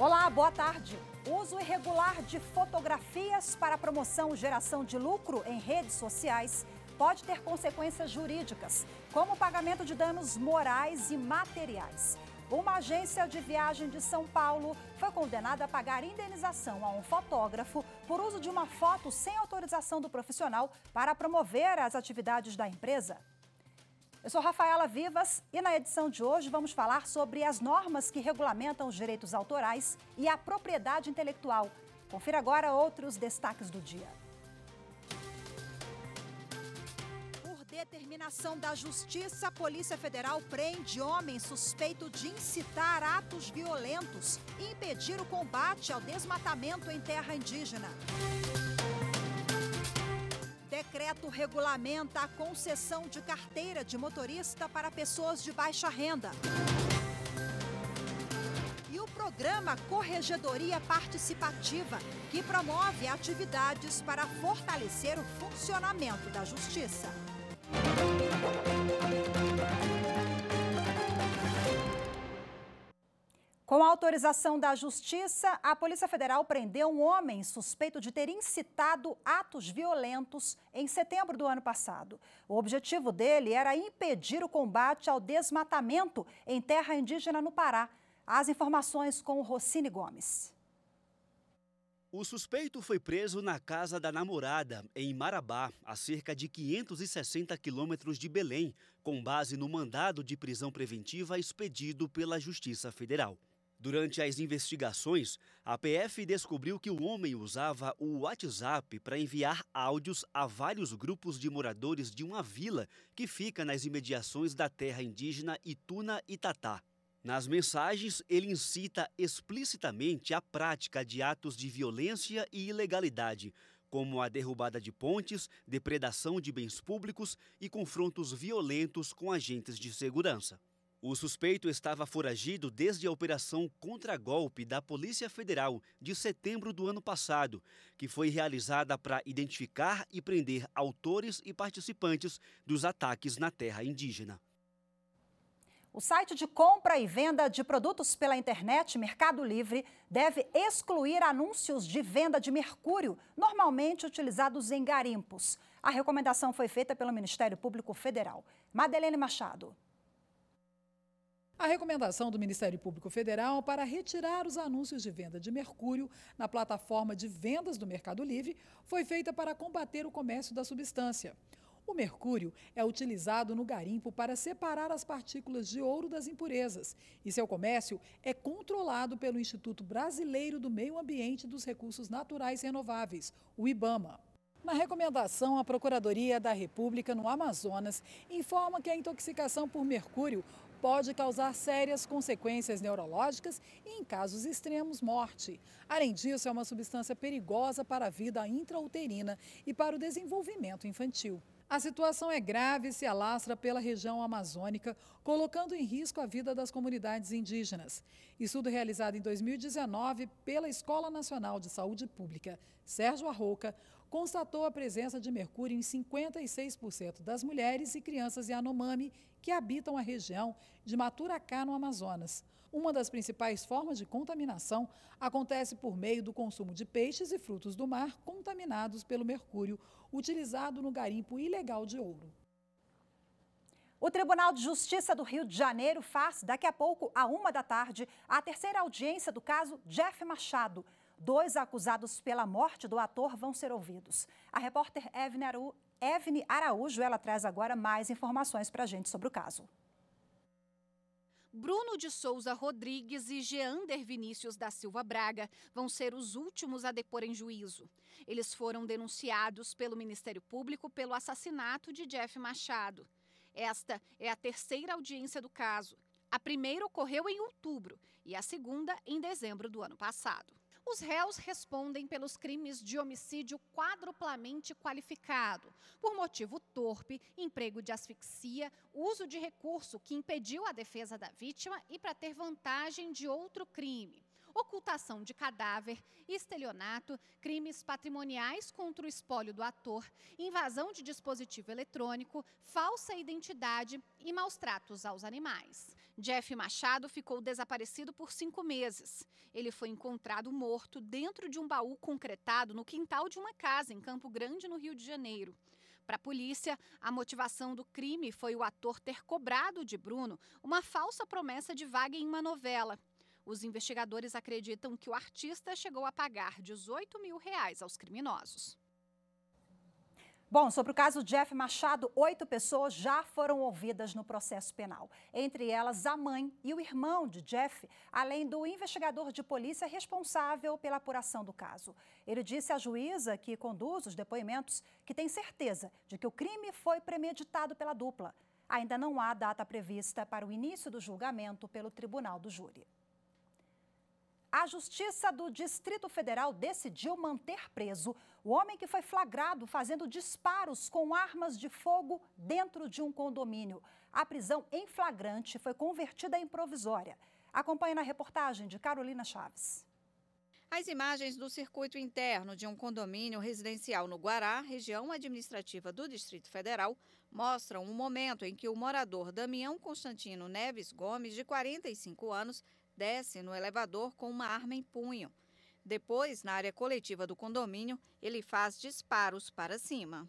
Olá, boa tarde. Uso irregular de fotografias para promoção ou geração de lucro em redes sociais pode ter consequências jurídicas, como pagamento de danos morais e materiais. Uma agência de viagem de São Paulo foi condenada a pagar indenização a um fotógrafo por uso de uma foto sem autorização do profissional para promover as atividades da empresa. Eu sou Rafaela Vivas e na edição de hoje vamos falar sobre as normas que regulamentam os direitos autorais e a propriedade intelectual. Confira agora outros destaques do dia. Por determinação da Justiça, a Polícia Federal prende homem suspeito de incitar atos violentos e impedir o combate ao desmatamento em terra indígena novo regulamenta a concessão de carteira de motorista para pessoas de baixa renda. E o programa Corregedoria Participativa, que promove atividades para fortalecer o funcionamento da justiça. Com autorização da Justiça, a Polícia Federal prendeu um homem suspeito de ter incitado atos violentos em setembro do ano passado. O objetivo dele era impedir o combate ao desmatamento em terra indígena no Pará. As informações com Rocine Gomes. O suspeito foi preso na casa da namorada, em Marabá, a cerca de 560 quilômetros de Belém, com base no mandado de prisão preventiva expedido pela Justiça Federal. Durante as investigações, a PF descobriu que o homem usava o WhatsApp para enviar áudios a vários grupos de moradores de uma vila que fica nas imediações da terra indígena Ituna Itatá. Nas mensagens, ele incita explicitamente a prática de atos de violência e ilegalidade, como a derrubada de pontes, depredação de bens públicos e confrontos violentos com agentes de segurança. O suspeito estava foragido desde a operação contra golpe da Polícia Federal de setembro do ano passado, que foi realizada para identificar e prender autores e participantes dos ataques na terra indígena. O site de compra e venda de produtos pela internet Mercado Livre deve excluir anúncios de venda de mercúrio, normalmente utilizados em garimpos. A recomendação foi feita pelo Ministério Público Federal. Madelene Machado. A recomendação do Ministério Público Federal para retirar os anúncios de venda de mercúrio na plataforma de vendas do Mercado Livre foi feita para combater o comércio da substância. O mercúrio é utilizado no garimpo para separar as partículas de ouro das impurezas e seu comércio é controlado pelo Instituto Brasileiro do Meio Ambiente e dos Recursos Naturais Renováveis, o IBAMA. Na recomendação, a Procuradoria da República no Amazonas informa que a intoxicação por mercúrio pode causar sérias consequências neurológicas e, em casos extremos, morte. Além disso, é uma substância perigosa para a vida intrauterina e para o desenvolvimento infantil. A situação é grave e se alastra pela região amazônica, colocando em risco a vida das comunidades indígenas. Estudo realizado em 2019 pela Escola Nacional de Saúde Pública, Sérgio Arroca, constatou a presença de mercúrio em 56% das mulheres e crianças Yanomami que habitam a região de Maturacá, no Amazonas. Uma das principais formas de contaminação acontece por meio do consumo de peixes e frutos do mar contaminados pelo mercúrio, utilizado no garimpo ilegal de ouro. O Tribunal de Justiça do Rio de Janeiro faz, daqui a pouco, à uma da tarde, a terceira audiência do caso Jeff Machado. Dois acusados pela morte do ator vão ser ouvidos. A repórter Evne Evne Araújo, ela traz agora mais informações para a gente sobre o caso. Bruno de Souza Rodrigues e Geander Vinícius da Silva Braga vão ser os últimos a depor em juízo. Eles foram denunciados pelo Ministério Público pelo assassinato de Jeff Machado. Esta é a terceira audiência do caso. A primeira ocorreu em outubro e a segunda em dezembro do ano passado. Os réus respondem pelos crimes de homicídio quadruplamente qualificado, por motivo torpe, emprego de asfixia, uso de recurso que impediu a defesa da vítima e para ter vantagem de outro crime, ocultação de cadáver, estelionato, crimes patrimoniais contra o espólio do ator, invasão de dispositivo eletrônico, falsa identidade e maus tratos aos animais. Jeff Machado ficou desaparecido por cinco meses. Ele foi encontrado morto dentro de um baú concretado no quintal de uma casa em Campo Grande, no Rio de Janeiro. Para a polícia, a motivação do crime foi o ator ter cobrado de Bruno uma falsa promessa de vaga em uma novela. Os investigadores acreditam que o artista chegou a pagar 18 mil reais aos criminosos. Bom, sobre o caso Jeff Machado, oito pessoas já foram ouvidas no processo penal. Entre elas, a mãe e o irmão de Jeff, além do investigador de polícia responsável pela apuração do caso. Ele disse à juíza que conduz os depoimentos que tem certeza de que o crime foi premeditado pela dupla. Ainda não há data prevista para o início do julgamento pelo tribunal do júri. A Justiça do Distrito Federal decidiu manter preso o homem que foi flagrado fazendo disparos com armas de fogo dentro de um condomínio. A prisão em flagrante foi convertida em provisória. Acompanhe na reportagem de Carolina Chaves. As imagens do circuito interno de um condomínio residencial no Guará, região administrativa do Distrito Federal, mostram o um momento em que o morador Damião Constantino Neves Gomes, de 45 anos, desce no elevador com uma arma em punho. Depois, na área coletiva do condomínio, ele faz disparos para cima.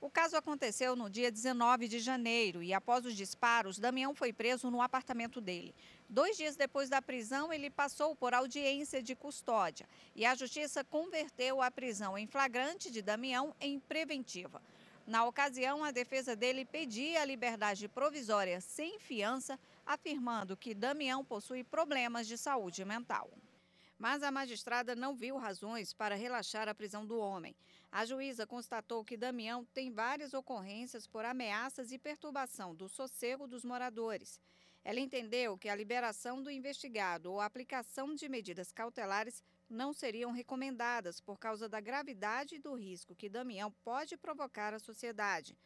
O caso aconteceu no dia 19 de janeiro e, após os disparos, Damião foi preso no apartamento dele. Dois dias depois da prisão, ele passou por audiência de custódia e a justiça converteu a prisão em flagrante de Damião em preventiva. Na ocasião, a defesa dele pedia a liberdade provisória sem fiança afirmando que Damião possui problemas de saúde mental. Mas a magistrada não viu razões para relaxar a prisão do homem. A juíza constatou que Damião tem várias ocorrências por ameaças e perturbação do sossego dos moradores. Ela entendeu que a liberação do investigado ou a aplicação de medidas cautelares não seriam recomendadas por causa da gravidade e do risco que Damião pode provocar à sociedade.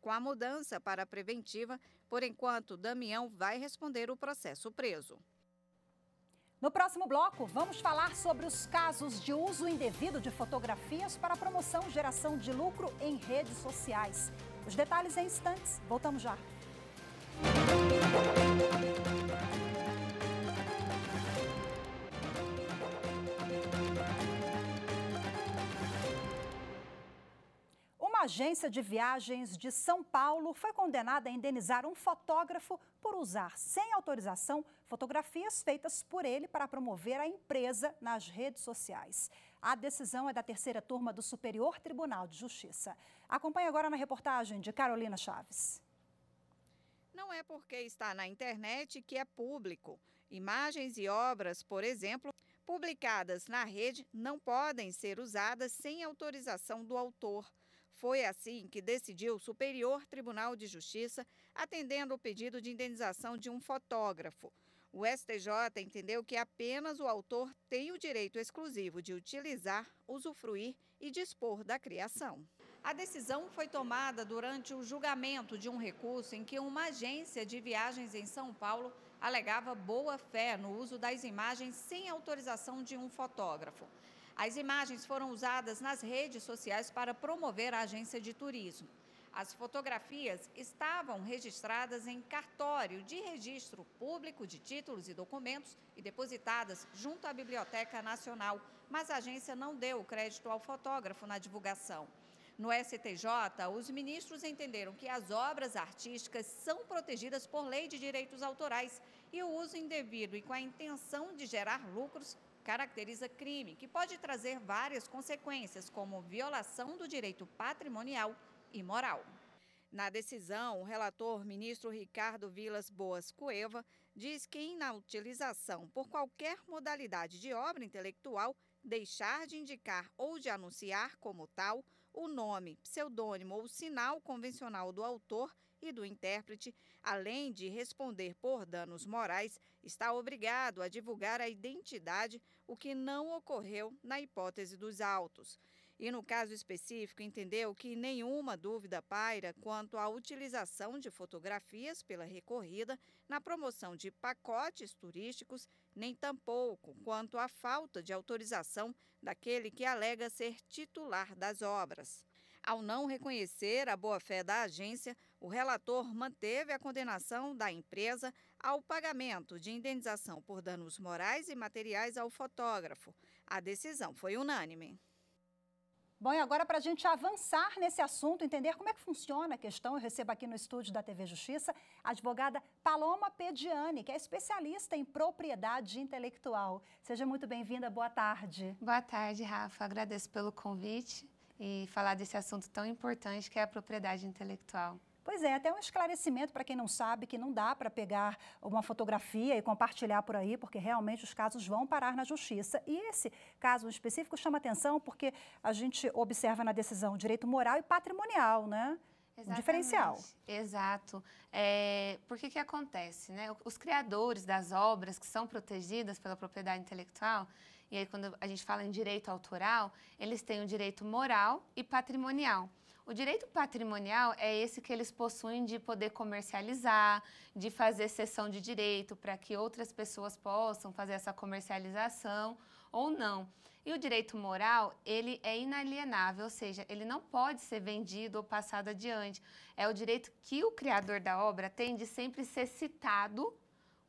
Com a mudança para a preventiva, por enquanto, Damião vai responder o processo preso. No próximo bloco, vamos falar sobre os casos de uso indevido de fotografias para promoção e geração de lucro em redes sociais. Os detalhes em instantes. Voltamos já. Uma agência de viagens de São Paulo foi condenada a indenizar um fotógrafo por usar, sem autorização, fotografias feitas por ele para promover a empresa nas redes sociais. A decisão é da terceira turma do Superior Tribunal de Justiça. Acompanhe agora na reportagem de Carolina Chaves. Não é porque está na internet que é público. Imagens e obras, por exemplo, publicadas na rede não podem ser usadas sem autorização do autor. Foi assim que decidiu o Superior Tribunal de Justiça, atendendo o pedido de indenização de um fotógrafo. O STJ entendeu que apenas o autor tem o direito exclusivo de utilizar, usufruir e dispor da criação. A decisão foi tomada durante o julgamento de um recurso em que uma agência de viagens em São Paulo alegava boa fé no uso das imagens sem autorização de um fotógrafo. As imagens foram usadas nas redes sociais para promover a agência de turismo. As fotografias estavam registradas em cartório de registro público de títulos e documentos e depositadas junto à Biblioteca Nacional, mas a agência não deu o crédito ao fotógrafo na divulgação. No STJ, os ministros entenderam que as obras artísticas são protegidas por lei de direitos autorais e o uso indevido e com a intenção de gerar lucros caracteriza crime que pode trazer várias consequências, como violação do direito patrimonial e moral. Na decisão, o relator ministro Ricardo Vilas Boas Cueva diz que, na utilização por qualquer modalidade de obra intelectual, deixar de indicar ou de anunciar como tal o nome, pseudônimo ou sinal convencional do autor e do intérprete, além de responder por danos morais, está obrigado a divulgar a identidade, o que não ocorreu na hipótese dos autos. E no caso específico, entendeu que nenhuma dúvida paira quanto à utilização de fotografias pela recorrida na promoção de pacotes turísticos, nem tampouco quanto à falta de autorização daquele que alega ser titular das obras. Ao não reconhecer a boa-fé da agência, o relator manteve a condenação da empresa ao pagamento de indenização por danos morais e materiais ao fotógrafo. A decisão foi unânime. Bom, e agora para a gente avançar nesse assunto, entender como é que funciona a questão, eu recebo aqui no estúdio da TV Justiça a advogada Paloma Pediani, que é especialista em propriedade intelectual. Seja muito bem-vinda, boa tarde. Boa tarde, Rafa. Agradeço pelo convite e falar desse assunto tão importante que é a propriedade intelectual. Pois é, até um esclarecimento para quem não sabe que não dá para pegar uma fotografia e compartilhar por aí, porque realmente os casos vão parar na justiça. E esse caso específico chama atenção porque a gente observa na decisão direito moral e patrimonial, né? Exatamente. Um diferencial. Exato. É, por que que acontece, né? Os criadores das obras que são protegidas pela propriedade intelectual, e aí quando a gente fala em direito autoral, eles têm o direito moral e patrimonial. O direito patrimonial é esse que eles possuem de poder comercializar, de fazer cessão de direito para que outras pessoas possam fazer essa comercialização ou não. E o direito moral, ele é inalienável, ou seja, ele não pode ser vendido ou passado adiante. É o direito que o criador da obra tem de sempre ser citado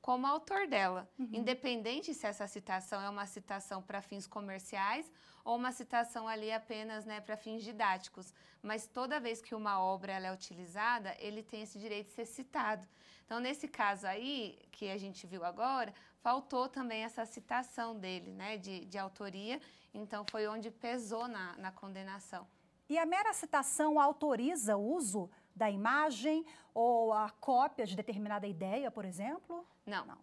como autor dela, uhum. independente se essa citação é uma citação para fins comerciais ou uma citação ali apenas né, para fins didáticos. Mas toda vez que uma obra ela é utilizada, ele tem esse direito de ser citado. Então, nesse caso aí, que a gente viu agora, faltou também essa citação dele, né, de, de autoria, então foi onde pesou na, na condenação. E a mera citação autoriza o uso da imagem ou a cópia de determinada ideia, por exemplo? Não. Não.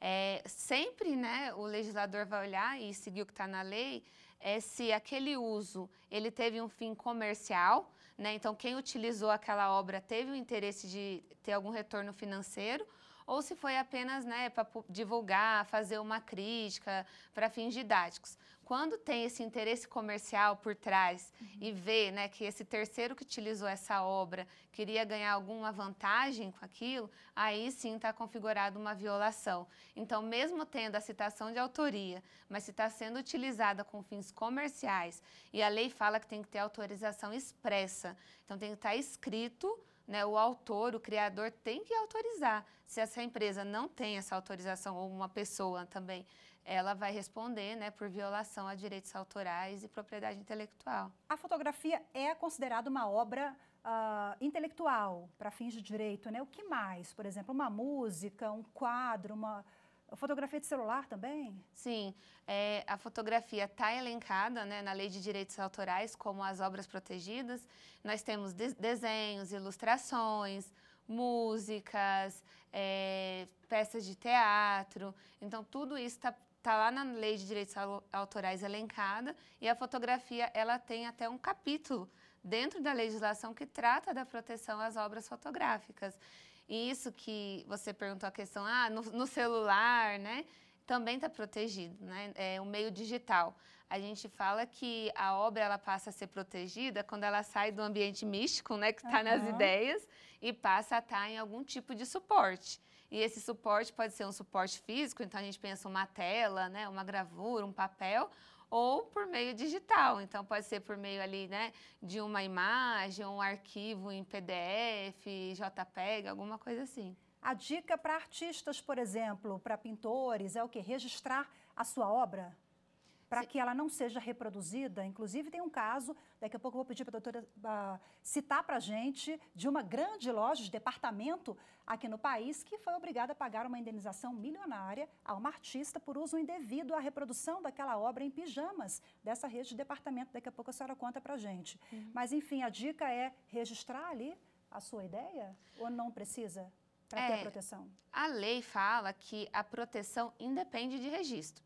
É, sempre né, o legislador vai olhar e seguir o que está na lei, é se aquele uso ele teve um fim comercial, né, então quem utilizou aquela obra teve o interesse de ter algum retorno financeiro, ou se foi apenas né, para divulgar, fazer uma crítica para fins didáticos quando tem esse interesse comercial por trás uhum. e vê né, que esse terceiro que utilizou essa obra queria ganhar alguma vantagem com aquilo, aí sim está configurada uma violação. Então, mesmo tendo a citação de autoria, mas se está sendo utilizada com fins comerciais, e a lei fala que tem que ter autorização expressa, então tem que estar tá escrito né, o autor, o criador tem que autorizar. Se essa empresa não tem essa autorização, ou uma pessoa também ela vai responder né, por violação a direitos autorais e propriedade intelectual. A fotografia é considerada uma obra uh, intelectual para fins de direito, né? O que mais? Por exemplo, uma música, um quadro, uma fotografia de celular também? Sim, é, a fotografia está elencada né, na Lei de Direitos Autorais como as obras protegidas. Nós temos de desenhos, ilustrações, músicas, é, peças de teatro. Então, tudo isso está tá lá na lei de direitos autorais elencada e a fotografia ela tem até um capítulo dentro da legislação que trata da proteção às obras fotográficas. E isso que você perguntou a questão, ah, no, no celular, né? Também está protegido, né? É o meio digital. A gente fala que a obra ela passa a ser protegida quando ela sai do ambiente místico, né, que está uhum. nas ideias, e passa a estar tá em algum tipo de suporte. E esse suporte pode ser um suporte físico, então a gente pensa uma tela, né, uma gravura, um papel, ou por meio digital. Então pode ser por meio ali, né, de uma imagem, um arquivo em PDF, JPEG, alguma coisa assim. A dica para artistas, por exemplo, para pintores, é o que registrar a sua obra? para que ela não seja reproduzida. Inclusive, tem um caso, daqui a pouco eu vou pedir para a doutora uh, citar para a gente, de uma grande loja de departamento aqui no país que foi obrigada a pagar uma indenização milionária a uma artista por uso indevido à reprodução daquela obra em pijamas dessa rede de departamento. Daqui a pouco a senhora conta para a gente. Uhum. Mas, enfim, a dica é registrar ali a sua ideia ou não precisa? Para é, ter a proteção? A lei fala que a proteção independe de registro.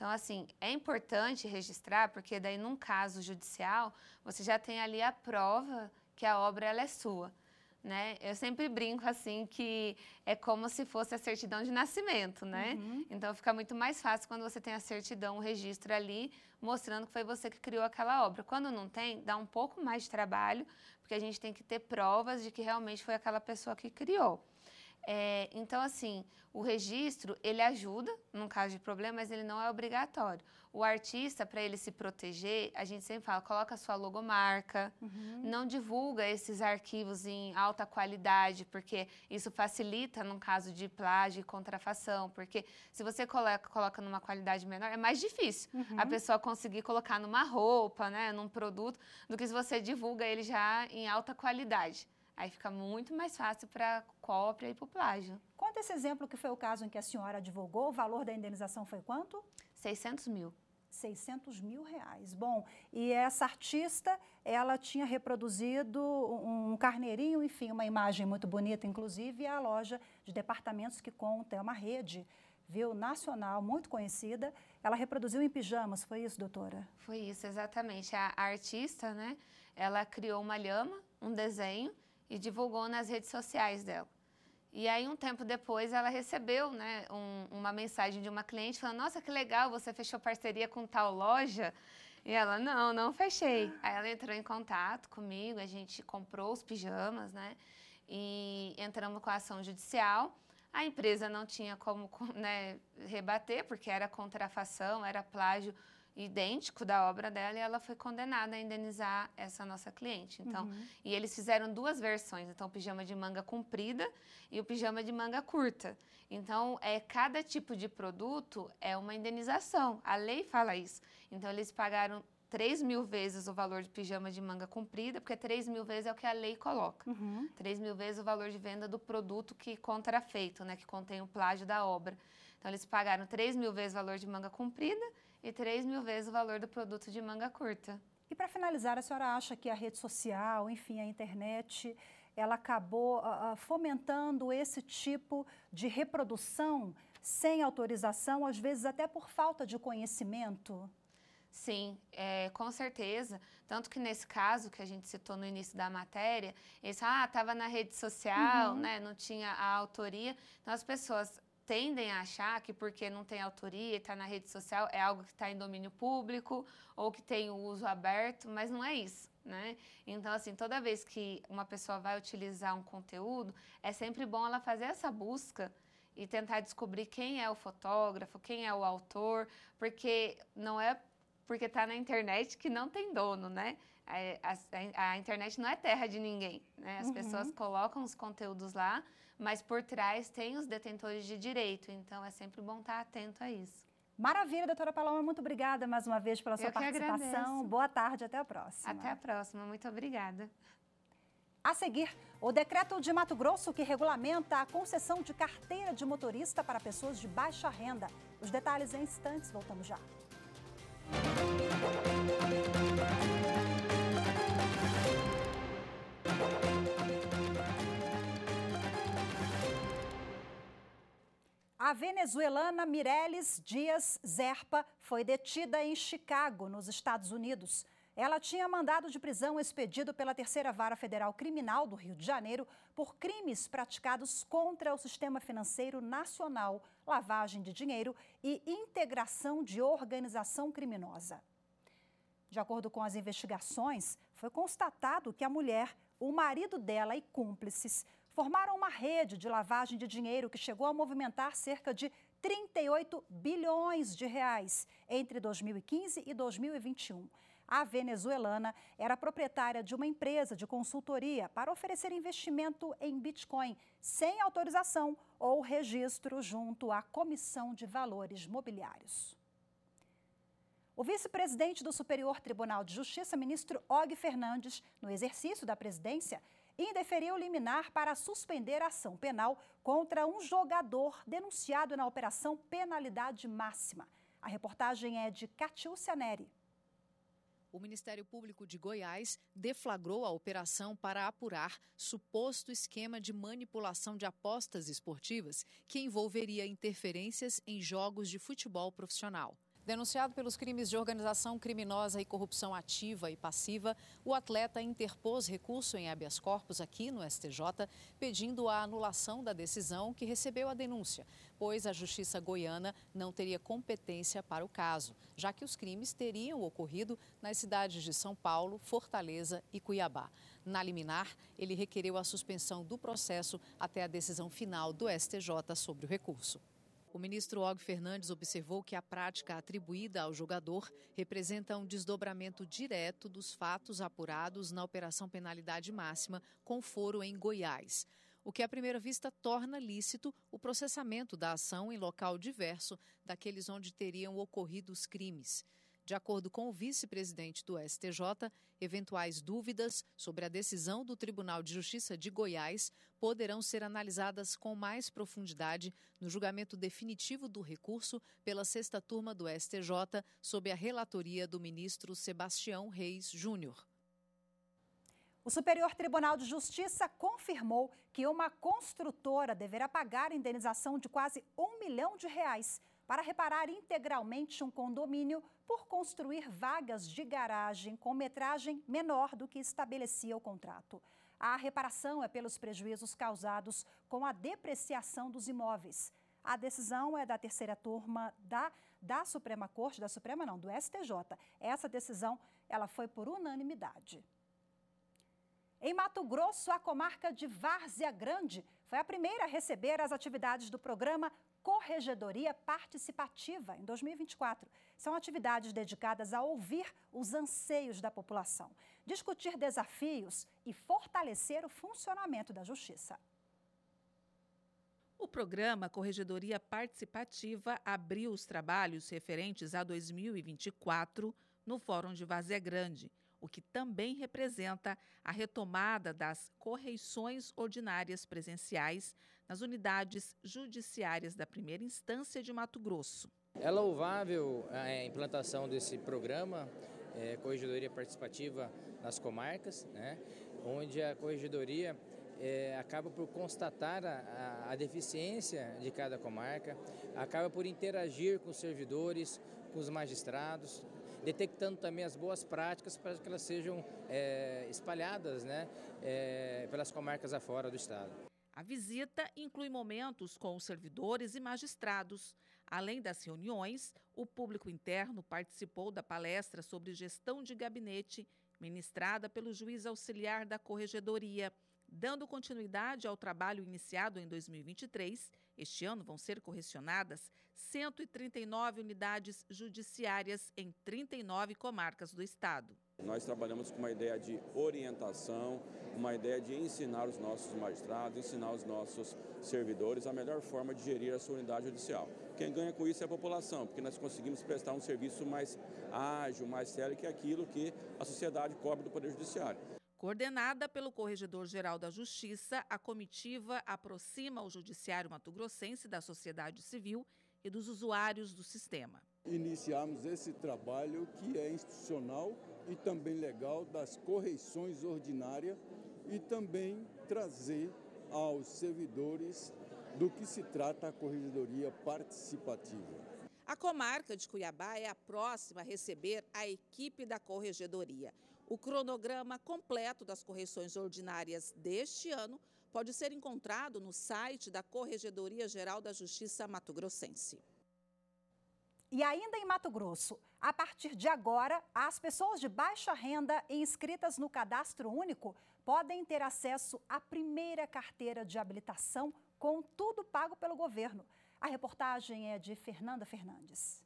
Então, assim, é importante registrar, porque daí num caso judicial, você já tem ali a prova que a obra ela é sua. Né? Eu sempre brinco assim que é como se fosse a certidão de nascimento, né? Uhum. Então fica muito mais fácil quando você tem a certidão, o registro ali, mostrando que foi você que criou aquela obra. Quando não tem, dá um pouco mais de trabalho, porque a gente tem que ter provas de que realmente foi aquela pessoa que criou. É, então, assim, o registro, ele ajuda num caso de problema, mas ele não é obrigatório. O artista, para ele se proteger, a gente sempre fala, coloca sua logomarca, uhum. não divulga esses arquivos em alta qualidade, porque isso facilita num caso de plágio e contrafação, porque se você coloca, coloca numa qualidade menor, é mais difícil uhum. a pessoa conseguir colocar numa roupa, né, num produto, do que se você divulga ele já em alta qualidade. Aí fica muito mais fácil para cópia e para o plágio. Conta esse exemplo que foi o caso em que a senhora advogou. O valor da indenização foi quanto? 600 mil. 600 mil reais. Bom, e essa artista, ela tinha reproduzido um carneirinho, enfim, uma imagem muito bonita, inclusive, e a loja de departamentos que conta, é uma rede, viu, nacional, muito conhecida. Ela reproduziu em pijamas, foi isso, doutora? Foi isso, exatamente. A, a artista, né, ela criou uma lhama, um desenho, e divulgou nas redes sociais dela. E aí, um tempo depois, ela recebeu né, um, uma mensagem de uma cliente falando: Nossa, que legal, você fechou parceria com tal loja. E ela: Não, não fechei. Aí ela entrou em contato comigo, a gente comprou os pijamas, né? E entramos com a ação judicial. A empresa não tinha como né, rebater, porque era contrafação, era plágio idêntico da obra dela e ela foi condenada a indenizar essa nossa cliente. Então, uhum. e eles fizeram duas versões, então o pijama de manga comprida e o pijama de manga curta. Então, é cada tipo de produto é uma indenização. A lei fala isso. Então, eles pagaram 3 mil vezes o valor de pijama de manga comprida, porque 3 mil vezes é o que a lei coloca. Uhum. 3 mil vezes o valor de venda do produto que contrafeito, né, que contém o plágio da obra. Então, eles pagaram 3 mil vezes o valor de manga comprida e 3 mil vezes o valor do produto de manga curta. E para finalizar, a senhora acha que a rede social, enfim, a internet, ela acabou uh, fomentando esse tipo de reprodução sem autorização, às vezes até por falta de conhecimento? Sim, é, com certeza. Tanto que nesse caso que a gente citou no início da matéria, esse, ah, estava na rede social, uhum. né, não tinha a autoria. Então as pessoas tendem a achar que porque não tem autoria e está na rede social é algo que está em domínio público ou que tem o uso aberto, mas não é isso. Né? Então, assim, toda vez que uma pessoa vai utilizar um conteúdo, é sempre bom ela fazer essa busca e tentar descobrir quem é o fotógrafo, quem é o autor, porque não é porque está na internet que não tem dono, né? a, a, a, internet não é terra de ninguém, né? As uhum. pessoas colocam os conteúdos lá, mas por trás tem os detentores de direito, então é sempre bom estar atento a isso. Maravilha, doutora Paloma, muito obrigada mais uma vez pela sua Eu participação. Boa tarde, até a próxima. Até a próxima, muito obrigada. A seguir, o decreto de Mato Grosso que regulamenta a concessão de carteira de motorista para pessoas de baixa renda. Os detalhes em instantes, voltamos já. Música A venezuelana Mireles Dias Zerpa foi detida em Chicago, nos Estados Unidos. Ela tinha mandado de prisão expedido pela Terceira Vara Federal Criminal do Rio de Janeiro por crimes praticados contra o sistema financeiro nacional, lavagem de dinheiro e integração de organização criminosa. De acordo com as investigações, foi constatado que a mulher, o marido dela e cúmplices formaram uma rede de lavagem de dinheiro que chegou a movimentar cerca de 38 bilhões de reais entre 2015 e 2021. A venezuelana era proprietária de uma empresa de consultoria para oferecer investimento em Bitcoin sem autorização ou registro junto à Comissão de Valores Mobiliários. O vice-presidente do Superior Tribunal de Justiça, ministro Og Fernandes, no exercício da presidência, indeferiu liminar para suspender a ação penal contra um jogador denunciado na operação Penalidade Máxima. A reportagem é de Catiúcia Neri. O Ministério Público de Goiás deflagrou a operação para apurar suposto esquema de manipulação de apostas esportivas que envolveria interferências em jogos de futebol profissional. Denunciado pelos crimes de organização criminosa e corrupção ativa e passiva, o atleta interpôs recurso em habeas corpus aqui no STJ, pedindo a anulação da decisão que recebeu a denúncia, pois a Justiça goiana não teria competência para o caso, já que os crimes teriam ocorrido nas cidades de São Paulo, Fortaleza e Cuiabá. Na liminar, ele requereu a suspensão do processo até a decisão final do STJ sobre o recurso. O ministro Og Fernandes observou que a prática atribuída ao jogador representa um desdobramento direto dos fatos apurados na Operação Penalidade Máxima com foro em Goiás o que à primeira vista torna lícito o processamento da ação em local diverso daqueles onde teriam ocorrido os crimes. De acordo com o vice-presidente do STJ, eventuais dúvidas sobre a decisão do Tribunal de Justiça de Goiás poderão ser analisadas com mais profundidade no julgamento definitivo do recurso pela sexta turma do STJ, sob a relatoria do ministro Sebastião Reis Júnior. O Superior Tribunal de Justiça confirmou que uma construtora deverá pagar indenização de quase um milhão de reais para reparar integralmente um condomínio por construir vagas de garagem com metragem menor do que estabelecia o contrato. A reparação é pelos prejuízos causados com a depreciação dos imóveis. A decisão é da terceira turma da, da Suprema Corte, da Suprema não, do STJ. Essa decisão ela foi por unanimidade. Em Mato Grosso, a comarca de Várzea Grande foi a primeira a receber as atividades do programa Corregedoria Participativa em 2024. São atividades dedicadas a ouvir os anseios da população, discutir desafios e fortalecer o funcionamento da justiça. O programa Corregedoria Participativa abriu os trabalhos referentes a 2024 no Fórum de Vazia Grande, o que também representa a retomada das correições ordinárias presenciais nas unidades judiciárias da primeira instância de Mato Grosso. É louvável é, a implantação desse programa, é, Corregedoria Participativa nas Comarcas, né, onde a Corregedoria é, acaba por constatar a, a, a, deficiência de cada comarca, acaba por interagir com os servidores, com os magistrados, detectando também as boas práticas para que elas sejam é, espalhadas né, é, pelas comarcas afora do Estado. A visita inclui momentos com os servidores e magistrados. Além das reuniões, o público interno participou da palestra sobre gestão de gabinete, ministrada pelo juiz auxiliar da Corregedoria. Dando continuidade ao trabalho iniciado em 2023, este ano vão ser correcionadas 139 unidades judiciárias em 39 comarcas do estado. Nós trabalhamos com uma ideia de orientação, uma ideia de ensinar os nossos magistrados, ensinar os nossos servidores a melhor forma de gerir a sua unidade judicial. Quem ganha com isso é a população, porque nós conseguimos prestar um serviço mais ágil, mais sério, que é aquilo que a sociedade cobra do Poder Judiciário. Coordenada pelo Corregedor-Geral da Justiça, a comitiva aproxima o Judiciário Mato-Grossense da sociedade civil e dos usuários do sistema. Iniciamos esse trabalho que é institucional e também legal das correções ordinárias e também trazer aos servidores do que se trata a corregedoria participativa. A comarca de Cuiabá é a próxima a receber a equipe da corregedoria. O cronograma completo das correções ordinárias deste ano pode ser encontrado no site da Corregedoria Geral da Justiça Mato Grossense. E ainda em Mato Grosso, a partir de agora, as pessoas de baixa renda inscritas no cadastro único podem ter acesso à primeira carteira de habilitação com tudo pago pelo governo. A reportagem é de Fernanda Fernandes.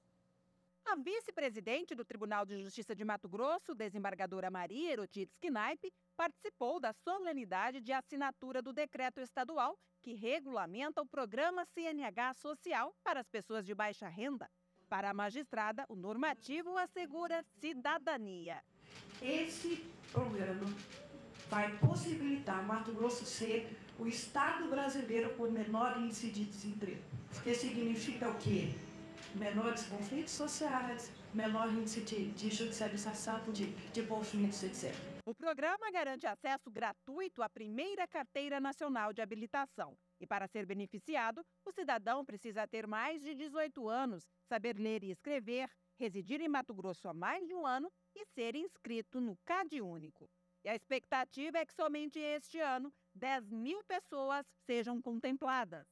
A vice-presidente do Tribunal de Justiça de Mato Grosso, desembargadora Maria Erotides Knipe, participou da solenidade de assinatura do decreto estadual que regulamenta o programa CNH Social para as pessoas de baixa renda. Para a magistrada, o normativo assegura cidadania. Esse programa vai possibilitar Mato Grosso ser o estado brasileiro com menor índice de desemprego. O Que significa o quê? menores conflitos sociais, menor índice de, de judicialização de, de conflitos, etc. O programa garante acesso gratuito à primeira carteira nacional de habilitação. E para ser beneficiado, o cidadão precisa ter mais de 18 anos, saber ler e escrever, residir em Mato Grosso há mais de um ano e ser inscrito no Cade Único. E a expectativa é que somente este ano 10 mil pessoas sejam contempladas.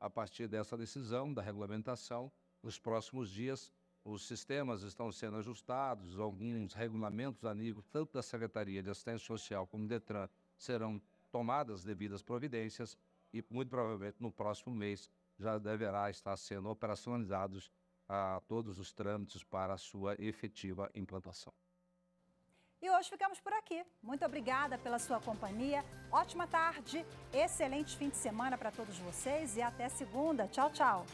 A partir dessa decisão da regulamentação, nos próximos dias, os sistemas estão sendo ajustados, alguns regulamentos a nível tanto da Secretaria de Assistência Social como do Detran serão tomadas devidas providências e muito provavelmente no próximo mês já deverá estar sendo operacionalizados a ah, todos os trâmites para a sua efetiva implantação. E hoje ficamos por aqui. Muito obrigada pela sua companhia. Ótima tarde, excelente fim de semana para todos vocês e até segunda. Tchau, tchau.